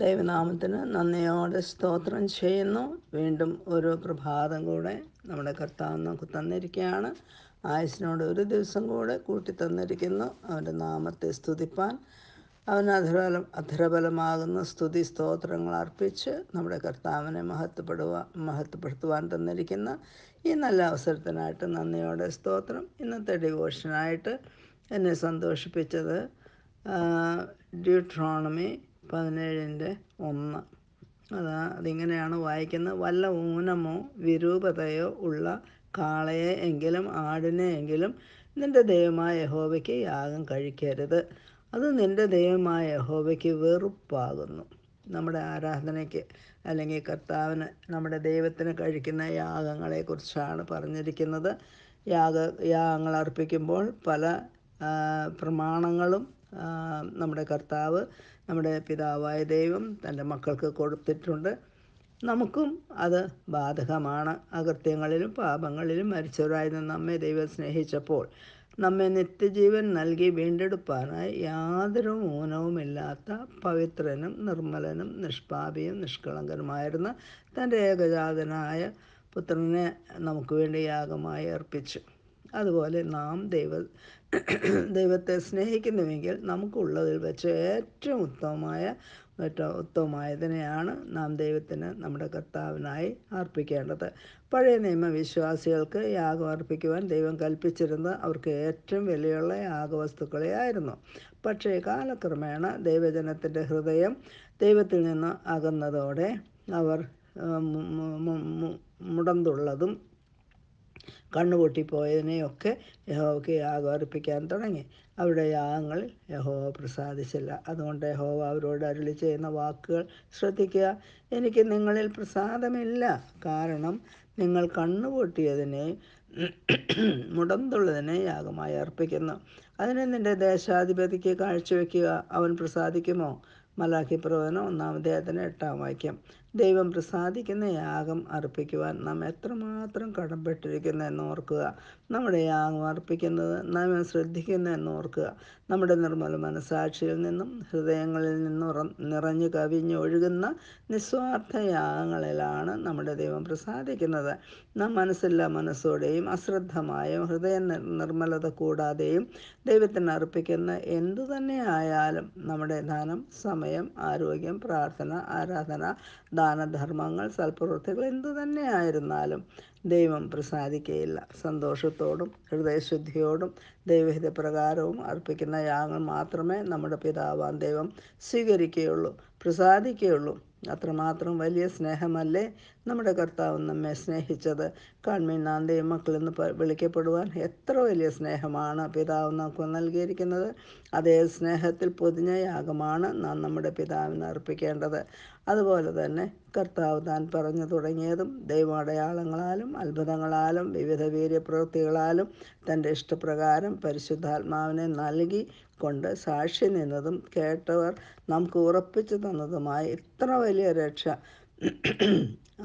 ദൈവനാമത്തിന് നന്ദിയോടെ സ്തോത്രം ചെയ്യുന്നു വീണ്ടും ഒരു പ്രഭാതം കൂടെ നമ്മുടെ കർത്താവ് നമുക്ക് തന്നിരിക്കുകയാണ് ആയുസിനോട് ഒരു ദിവസം കൂടെ കൂട്ടി തന്നിരിക്കുന്നു അവൻ്റെ നാമത്തെ സ്തുതിപ്പാൻ അവന് അധരബലം അധരബലമാകുന്ന സ്തുതി സ്തോത്രങ്ങൾ അർപ്പിച്ച് നമ്മുടെ കർത്താവിനെ മഹത്വപ്പെടുവാൻ മഹത്വപ്പെടുത്തുവാൻ തന്നിരിക്കുന്ന ഈ നല്ല അവസരത്തിനായിട്ട് നന്ദിയോടെ സ്തോത്രം ഇന്നത്തെ ഡിവോഷനായിട്ട് എന്നെ സന്തോഷിപ്പിച്ചത് ഡ്യൂട്രോണമി പതിനേഴിൻ്റെ ഒന്ന് അതാ അതിങ്ങനെയാണ് വായിക്കുന്നത് വല്ല ഊനമോ വിരൂപതയോ ഉള്ള കാളയെ എങ്കിലും ആടിനെ എങ്കിലും നിൻ്റെ ദൈവമായ യഹോവയ്ക്ക് യാഗം കഴിക്കരുത് അത് നിൻ്റെ ദൈവമായ യഹോവയ്ക്ക് വെറുപ്പാകുന്നു നമ്മുടെ ആരാധനയ്ക്ക് അല്ലെങ്കിൽ കർത്താവിന് നമ്മുടെ ദൈവത്തിന് കഴിക്കുന്ന യാഗങ്ങളെക്കുറിച്ചാണ് പറഞ്ഞിരിക്കുന്നത് യാഗ യാഗങ്ങൾ അർപ്പിക്കുമ്പോൾ പല പ്രമാണങ്ങളും നമ്മുടെ കർത്താവ് നമ്മുടെ പിതാവായ ദൈവം തൻ്റെ മക്കൾക്ക് കൊടുത്തിട്ടുണ്ട് നമുക്കും അത് ബാധകമാണ് അകൃത്യങ്ങളിലും പാപങ്ങളിലും മരിച്ചവരായിരുന്ന നമ്മെ ദൈവം സ്നേഹിച്ചപ്പോൾ നമ്മെ നിത്യജീവൻ നൽകി വീണ്ടെടുപ്പാനായി യാതൊരു മൂനവുമില്ലാത്ത പവിത്രനും നിർമ്മലനും നിഷ്പാപിയും നിഷ്കളങ്കനുമായിരുന്ന തൻ്റെ ഏകജാതനായ പുത്രനെ നമുക്ക് വേണ്ടി യാഗമായി അർപ്പിച്ചു അതുപോലെ നാം ദൈവ ദൈവത്തെ സ്നേഹിക്കുന്നുവെങ്കിൽ നമുക്കുള്ളതിൽ വെച്ച് ഏറ്റവും ഉത്തമമായ ഏറ്റവും ഉത്തമമായതിനെയാണ് നാം ദൈവത്തിന് നമ്മുടെ കർത്താവിനായി അർപ്പിക്കേണ്ടത് പഴയ നിയമ വിശ്വാസികൾക്ക് യാഗം അർപ്പിക്കുവാൻ ദൈവം കൽപ്പിച്ചിരുന്നത് അവർക്ക് ഏറ്റവും വിലയുള്ള യാഗവസ്തുക്കളെ ആയിരുന്നു പക്ഷേ കാലക്രമേണ ദൈവജനത്തിൻ്റെ ഹൃദയം ദൈവത്തിൽ നിന്ന് അകന്നതോടെ അവർ മുടന്തുള്ളതും കണ്ണുപൊട്ടിപ്പോയതിനെയൊക്കെ യഹോവയ്ക്ക് യാഗോർപ്പിക്കാൻ തുടങ്ങി അവരുടെ യാഗങ്ങൾ യഹോവ പ്രസാദിച്ചില്ല അതുകൊണ്ട് യഹോവ അവരോട് അരുളി ചെയ്യുന്ന വാക്കുകൾ ശ്രദ്ധിക്കുക എനിക്ക് നിങ്ങളിൽ പ്രസാദമില്ല കാരണം നിങ്ങൾ കണ്ണുപൊട്ടിയതിനെ മുടന്തുള്ളതിനെ യാഗമായി അർപ്പിക്കുന്നു അതിനെ നിന്റെ ദേശാധിപതിക്ക് കാഴ്ചവെക്കുക അവൻ പ്രസാദിക്കുമോ മലാഖി പ്രവചനം ഒന്നാം അദ്ദേഹത്തിന് എട്ടാം വാക്യം ദൈവം പ്രസാദിക്കുന്ന യാഗം അർപ്പിക്കുവാൻ നാം എത്രമാത്രം കടപ്പെട്ടിരിക്കുന്നു എന്നോർക്കുക നമ്മുടെ യാഗം അർപ്പിക്കുന്നത് നാം ശ്രദ്ധിക്കുന്നു എന്നോർക്കുക നമ്മുടെ നിർമ്മല മനസാക്ഷിയിൽ നിന്നും ഹൃദയങ്ങളിൽ നിന്നും നിറഞ്ഞു കവിഞ്ഞു ഒഴുകുന്ന നിസ്വാർത്ഥ യാഗങ്ങളിലാണ് നമ്മുടെ ദൈവം പ്രസാദിക്കുന്നത് നാം മനസ്സില്ല മനസ്സോടെയും അശ്രദ്ധമായും ഹൃദയ നിർമ്മലത കൂടാതെയും ദൈവത്തിന് അർപ്പിക്കുന്ന എന്തു തന്നെ ആയാലും നമ്മുടെ ദാനം സമ സമയം ആരോഗ്യം പ്രാർത്ഥന ആരാധന ദാനധർമ്മങ്ങൾ സൽപ്രവൃത്തികൾ എന്തു തന്നെ ആയിരുന്നാലും ദൈവം പ്രസാദിക്കയില്ല സന്തോഷത്തോടും ഹൃദയശുദ്ധിയോടും ദൈവഹിതപ്രകാരവും അർപ്പിക്കുന്ന യാഗം മാത്രമേ നമ്മുടെ പിതാവാൻ ദൈവം സ്വീകരിക്കുകയുള്ളൂ പ്രസാദിക്കുകയുള്ളൂ അത്രമാത്രം വലിയ സ്നേഹമല്ലേ നമ്മുടെ കർത്താവ് നമ്മെ സ്നേഹിച്ചത് കൺമീൻ നാന്തയും മക്കളെന്ന് വിളിക്കപ്പെടുവാൻ എത്ര വലിയ സ്നേഹമാണ് പിതാവ് നമുക്ക് നൽകിയിരിക്കുന്നത് അതേ സ്നേഹത്തിൽ പൊതിഞ്ഞ യാഗമാണ് നാം നമ്മുടെ പിതാവിന് അർപ്പിക്കേണ്ടത് അതുപോലെ തന്നെ കർത്താവ് താൻ പറഞ്ഞു തുടങ്ങിയതും ദൈവാടയാളങ്ങളാലും അത്ഭുതങ്ങളാലും വിവിധ വീര്യപ്രവൃത്തികളാലും തൻ്റെ ഇഷ്ടപ്രകാരം പരിശുദ്ധാത്മാവിനെ നൽകി കൊണ്ട് സാക്ഷി നിന്നതും കേട്ടവർ നമുക്ക് ഉറപ്പിച്ചു തന്നതുമായ ഇത്ര വലിയ രക്ഷ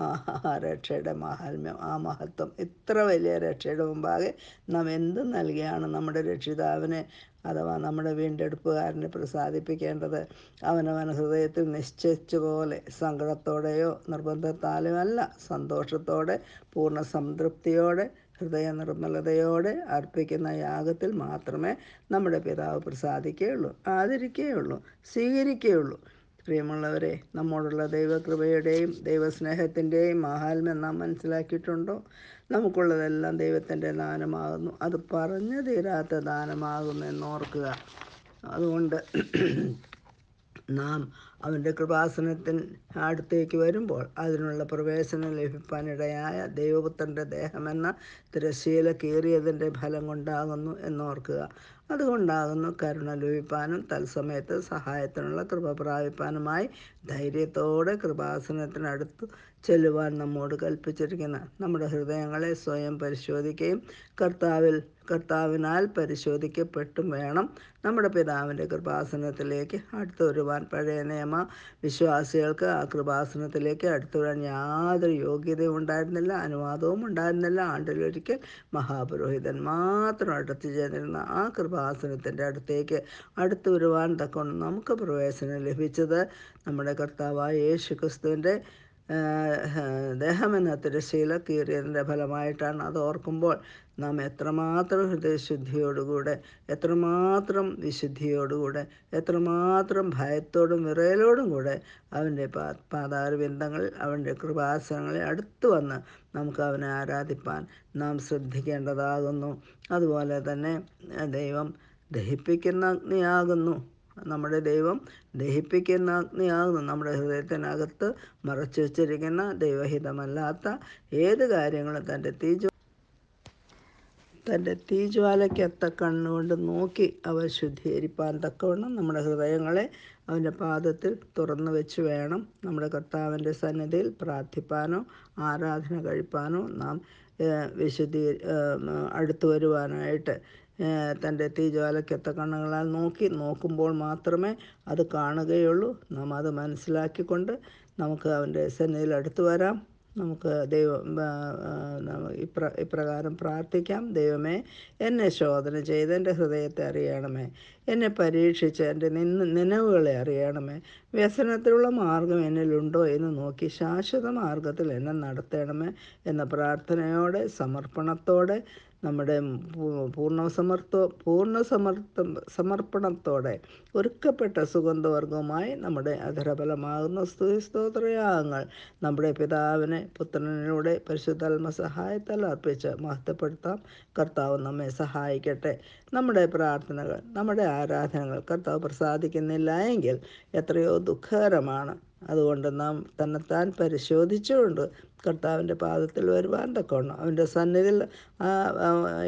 ആ രക്ഷയുടെ മഹാത്മ്യം ആ മഹത്വം ഇത്ര വലിയ രക്ഷയുടെ മുമ്പാകെ നാം എന്ത് നൽകിയാണ് നമ്മുടെ രക്ഷിതാവിനെ അഥവാ നമ്മുടെ വീണ്ടെടുപ്പുകാരനെ പ്രസാദിപ്പിക്കേണ്ടത് അവനവൻ ഹൃദയത്തിൽ നിശ്ചയിച്ചതുപോലെ സങ്കടത്തോടെയോ നിർബന്ധത്താലോ അല്ല സന്തോഷത്തോടെ പൂർണ്ണ സംതൃപ്തിയോടെ ഹൃദയ നിർമ്മലതയോടെ അർപ്പിക്കുന്ന യാഗത്തിൽ മാത്രമേ നമ്മുടെ പിതാവ് പ്രസാദിക്കുകയുള്ളൂ ആദരിക്കുകയുള്ളൂ സ്വീകരിക്കുകയുള്ളൂ പ്രിയമുള്ളവരെ നമ്മോടുള്ള ദൈവകൃപയുടെയും ദൈവസ്നേഹത്തിൻ്റെയും മഹാത്മ്യം നാം മനസ്സിലാക്കിയിട്ടുണ്ടോ നമുക്കുള്ളതെല്ലാം ദൈവത്തിൻ്റെ ദാനമാകുന്നു അത് പറഞ്ഞു തീരാത്ത ദാനമാകുന്നു എന്നോർക്കുക അതുകൊണ്ട് നാം അവൻ്റെ കൃപാസനത്തിൽ അടുത്തേക്ക് വരുമ്പോൾ അതിനുള്ള പ്രവേശനം ലഭിക്കാനിടയായ ദൈവപുത്രൻ്റെ ദേഹമെന്ന തിരശ്ശീല കീറിയതിൻ്റെ ഫലം കൊണ്ടാകുന്നു എന്നോർക്കുക അതുകൊണ്ടാകുന്നു കരുണ ലഭിപ്പാനും തത്സമയത്ത് സഹായത്തിനുള്ള കൃപ പ്രാപിപ്പാനുമായി ധൈര്യത്തോടെ കൃപാസനത്തിനടുത്ത് ചെല്ലുവാൻ നമ്മോട് കൽപ്പിച്ചിരിക്കുന്ന നമ്മുടെ ഹൃദയങ്ങളെ സ്വയം പരിശോധിക്കുകയും കർത്താവിൽ കർത്താവിനാൽ പരിശോധിക്കപ്പെട്ടും വേണം നമ്മുടെ പിതാവിൻ്റെ കൃപാസനത്തിലേക്ക് വരുവാൻ പഴയ നിയമ വിശ്വാസികൾക്ക് ആ കൃപാസനത്തിലേക്ക് വരാൻ യാതൊരു യോഗ്യതയും ഉണ്ടായിരുന്നില്ല അനുവാദവും ഉണ്ടായിരുന്നില്ല ആണ്ടിലൊരിക്കൽ മഹാപുരോഹിതൻ മാത്രം അടുത്ത് ചേർന്നിരുന്ന ആ കൃപാസനത്തിൻ്റെ അടുത്തേക്ക് അടുത്തു വരുവാൻ തക്കൊണ്ട് നമുക്ക് പ്രവേശനം ലഭിച്ചത് നമ്മുടെ കർത്താവായ യേശു ക്രിസ്തുവിൻ്റെ ദേഹമെന്ന തിരശീല കീറിയതിൻ്റെ ഫലമായിട്ടാണ് അത് ഓർക്കുമ്പോൾ നാം എത്രമാത്രം ഹൃദയശുദ്ധിയോടുകൂടെ എത്രമാത്രം വിശുദ്ധിയോടുകൂടെ എത്രമാത്രം ഭയത്തോടും വിറയലോടും കൂടെ അവൻ്റെ പാ പാതാരബിന്ദങ്ങളിൽ അവൻ്റെ കൃപാസനങ്ങളിൽ അടുത്തു വന്ന് നമുക്ക് അവനെ ആരാധിപ്പാൻ നാം ശ്രദ്ധിക്കേണ്ടതാകുന്നു അതുപോലെ തന്നെ ദൈവം ദഹിപ്പിക്കുന്ന അഗ്നിയാകുന്നു നമ്മുടെ ദൈവം ദഹിപ്പിക്കുന്ന അഗ്നിയാകുന്നു നമ്മുടെ ഹൃദയത്തിനകത്ത് മറച്ചു വച്ചിരിക്കുന്ന ദൈവഹിതമല്ലാത്ത ഏത് കാര്യങ്ങളും തൻ്റെ തീജ തൻ്റെ തീജ്വാലയ്ക്കത്ത കണ്ണുകൊണ്ട് നോക്കി അവ ശുദ്ധീകരിപ്പാൻ തക്കവണ്ണം നമ്മുടെ ഹൃദയങ്ങളെ അവൻ്റെ പാദത്തിൽ തുറന്നു വെച്ച് വേണം നമ്മുടെ കർത്താവിൻ്റെ സന്നിധിയിൽ പ്രാർത്ഥിപ്പാനോ ആരാധന കഴിപ്പാനോ നാം വിശുദ്ധീ അടുത്തു വരുവാനായിട്ട് തൻ്റെ കണ്ണുകളാൽ നോക്കി നോക്കുമ്പോൾ മാത്രമേ അത് കാണുകയുള്ളൂ നാം അത് മനസ്സിലാക്കിക്കൊണ്ട് നമുക്ക് അവൻ്റെ സന്നിധിയിൽ അടുത്തു വരാം നമുക്ക് ദൈവം ഇപ്ര ഇപ്രകാരം പ്രാർത്ഥിക്കാം ദൈവമേ എന്നെ ശോധന ചെയ്ത് എൻ്റെ ഹൃദയത്തെ അറിയണമേ എന്നെ പരീക്ഷിച്ച് എൻ്റെ നിന്ന് നിലവുകളെ അറിയണമേ വ്യസനത്തിലുള്ള മാർഗം എന്നിലുണ്ടോ എന്ന് നോക്കി ശാശ്വത മാർഗത്തിൽ എന്നെ നടത്തണമേ എന്ന പ്രാർത്ഥനയോടെ സമർപ്പണത്തോടെ നമ്മുടെ പൂർണ്ണ സമർത്ഥ പൂർണ്ണ സമർത്ഥ സമർപ്പണത്തോടെ ഒരുക്കപ്പെട്ട സുഗന്ധവർഗവുമായി നമ്മുടെ അധരഫലമാകുന്ന സ്തുതി നമ്മുടെ പിതാവിനെ പുത്രനിലൂടെ പരിശുദ്ധാത്മ സഹായത്താൽ അർപ്പിച്ച് മഹത്വപ്പെടുത്താം കർത്താവ് നമ്മെ സഹായിക്കട്ടെ നമ്മുടെ പ്രാർത്ഥനകൾ നമ്മുടെ ആരാധനകൾ കർത്താവ് പ്രസാദിക്കുന്നില്ല എങ്കിൽ എത്രയോ ദുഃഖകരമാണ് അതുകൊണ്ട് നാം തന്നെത്താൻ പരിശോധിച്ചുകൊണ്ട് കർത്താവിൻ്റെ പാദത്തിൽ വരുവാൻ തക്കോണം അവൻ്റെ സന്നിധിയിൽ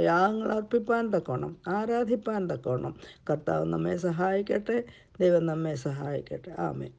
യാഗങ്ങൾ അർപ്പിപ്പാൻ തക്കോണം ആരാധിപ്പാൻ തക്കോണം കർത്താവ് നമ്മെ സഹായിക്കട്ടെ ദൈവം നമ്മെ സഹായിക്കട്ടെ ആമേ